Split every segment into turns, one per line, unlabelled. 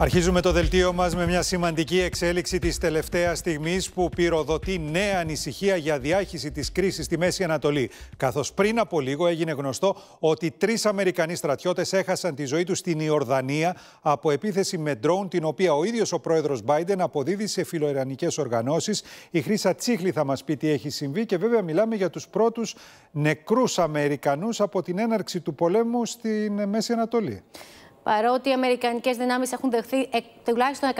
Αρχίζουμε το δελτίο μας με μια σημαντική εξέλιξη της τελευταίας στιγμής που πυροδοτεί νέα ανησυχία για διάχυση της κρίσης στη Μέση Ανατολή. Καθώς πριν από λίγο έγινε γνωστό ότι τρεις Αμερικανοί στρατιώτες έχασαν τη ζωή τους στην Ιορδανία από επίθεση με ντρόουν την οποία ο ίδιος ο πρόεδρος Biden αποδίδει σε φιλοερανικές οργανώσεις. Η Χρύσα Τσίχλη θα μας πει τι έχει συμβεί και βέβαια μιλάμε για τους πρώτους νεκρούς Αμερικανούς από την έναρξη του πολέμου στην Μέση Ανατολή.
Παρότι οι Αμερικανικές δυνάμεις έχουν δεχθεί τουλάχιστον 130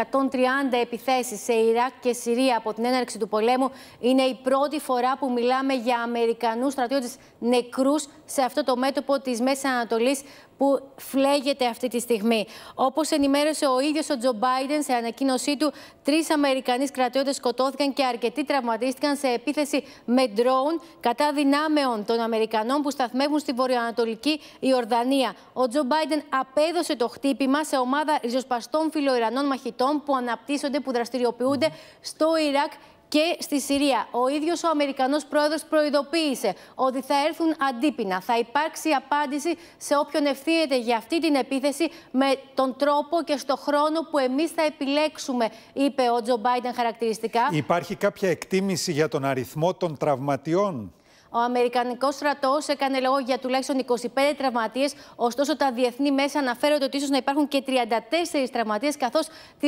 επιθέσεις σε Ιράκ και Συρία από την έναρξη του πολέμου, είναι η πρώτη φορά που μιλάμε για Αμερικανούς στρατιώτες νεκρούς σε αυτό το μέτωπο της Μέσης Ανατολής που φλέγεται αυτή τη στιγμή. Όπως ενημέρωσε ο ίδιος ο Τζο Μπάιντεν σε ανακοίνωσή του, τρεις Αμερικανοί στρατιώτε σκοτώθηκαν και αρκετοί τραυματίστηκαν σε επίθεση με ντρόουν κατά δυνάμεων των Αμερικανών που σταθμεύουν στη βορειοανατολική Ιορδανία. Ο Τζο Μπάιντεν απέδωσε το χτύπημα σε ομάδα ριζοσπαστών φιλοειρανών μαχητών που αναπτύσσονται, που δραστηριοποιούνται στο Ιράκ και στη Συρία. Ο ίδιος ο Αμερικανός πρόεδρος προειδοποίησε ότι θα έρθουν αντίπεινα. Θα υπάρξει απάντηση σε όποιον ευθύνεται για αυτή την επίθεση με τον τρόπο και στο χρόνο που εμείς θα επιλέξουμε, είπε ο Τζο Μπάιντεν χαρακτηριστικά.
Υπάρχει κάποια εκτίμηση για τον αριθμό των τραυματιών.
Ο Αμερικανικός στρατός έκανε λόγο για τουλάχιστον 25 τραυματίες, ωστόσο τα διεθνή μέσα αναφέρονται ότι ίσως να υπάρχουν και 34 τραυματίες, καθώς 34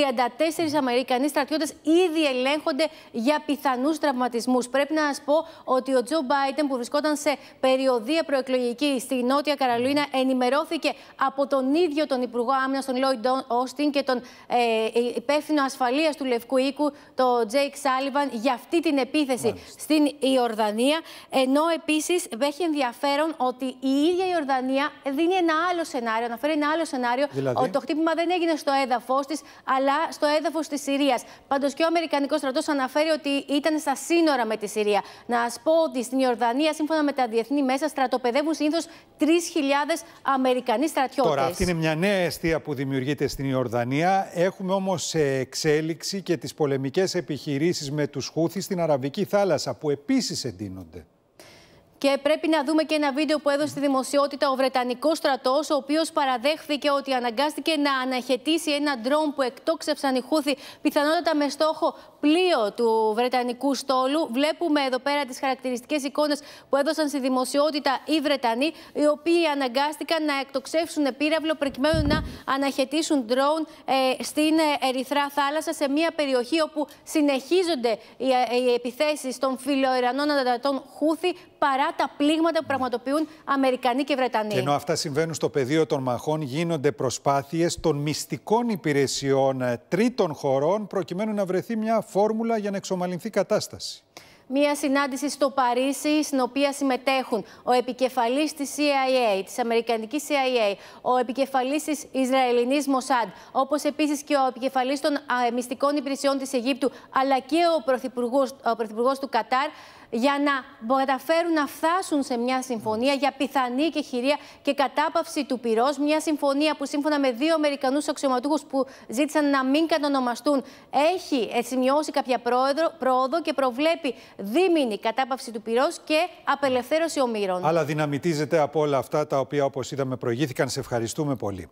Αμερικανοί στρατιώτες ήδη ελέγχονται για πιθανούς τραυματισμούς. Πρέπει να σας πω ότι ο Τζο Μπάιντεν, που βρισκόταν σε περιοδία προεκλογική στη Νότια Καρολίνα, ενημερώθηκε από τον ίδιο τον Υπουργό Άμυνας, τον Λόιντ Όστιν, και τον ε, υπεύθυνο ασφαλείας του Λευκού Οίκου, τον Τζέικ Σάλιβαν, για αυτή την επίθεση στην Ιορδανία. Ε, ενώ επίσης έχει ενδιαφέρον ότι η ίδια η Ορδανία δίνει ένα άλλο σενάριο, αναφέρει ένα άλλο σενάριο, δηλαδή... ότι το χτύπημα δεν έγινε στο έδαφος της, αλλά στο έδαφος της Συρίας. Πάντως και ο Αμερικανικός στρατός αναφέρει ότι ήταν στα σύνορα με τη Συρία. Να σας πω ότι στην Ιορδανία, σύμφωνα με τα διεθνή μέσα, στρατοπεδεύουν συνήθως 3.000 Αμερικανοί στρατιώτες. Τώρα, αυτή είναι
μια νέα αιστεία που δημιουργείται στην Ιορδανία. Έχουμε όμως εξέλιξη και τις πολεμικές επιχειρήσεις με τους Χούθης στην Αραβική θάλασσα, που επίσης εντείνονται.
Και πρέπει να δούμε και ένα βίντεο που έδωσε στη δημοσιότητα ο Βρετανικός στρατός, ο οποίος παραδέχθηκε ότι αναγκάστηκε να αναχαιτήσει ένα ντρόν που εκτόξευσαν οι Χούθη, πιθανότατα με στόχο πλοίο του Βρετανικού στόλου. Βλέπουμε εδώ πέρα τις χαρακτηριστικές εικόνες που έδωσαν στη δημοσιότητα οι Βρετανοί, οι οποίοι αναγκάστηκαν να εκτοξεύσουν πύραυλο προκειμένου να αναχαιτήσουν ντρόν ε, στην Ερυθρά Θάλασσα, σε μια περιοχή όπου συνεχίζονται οι, ε, οι επιθέσεις των φιλοερανών αντατατών Χούθη παρά τα πλήγματα που πραγματοποιούν Αμερικανοί και Βρετανοί. Και ενώ
αυτά συμβαίνουν στο πεδίο των μαχών, γίνονται προσπάθειες των μυστικών υπηρεσιών ε, τρίτων χωρών προκειμένου να βρεθεί μια φόρμουλα για να εξομαλυνθεί κατάσταση
μία συνάντηση στο Παρίσι, στην οποία συμμετέχουν ο επικεφαλής της CIA, της Αμερικανικής CIA, ο επικεφαλής της Ισραηλινής Μοσάντ, όπως επίσης και ο επικεφαλής των μυστικών υπηρεσιών της Αιγύπτου, αλλά και ο Πρωθυπουργός του Κατάρ, για να καταφέρουν να φτάσουν σε μια συμφωνία για πιθανή και χειρία και κατάπαυση του πυρός. Μια συμφωνία που σύμφωνα με δύο Αμερικανούς αξιωματούχους που ζήτησαν να μην κατονομαστούν, έχει ε, σημειώσει κάποια πρόοδο και προβλέπει δίμηνη κατάπαυση του πυρός και απελευθέρωση ομήρων. Αλλά
δυναμητίζεται από όλα αυτά τα οποία, όπως είδαμε, προηγήθηκαν. Σε ευχαριστούμε πολύ.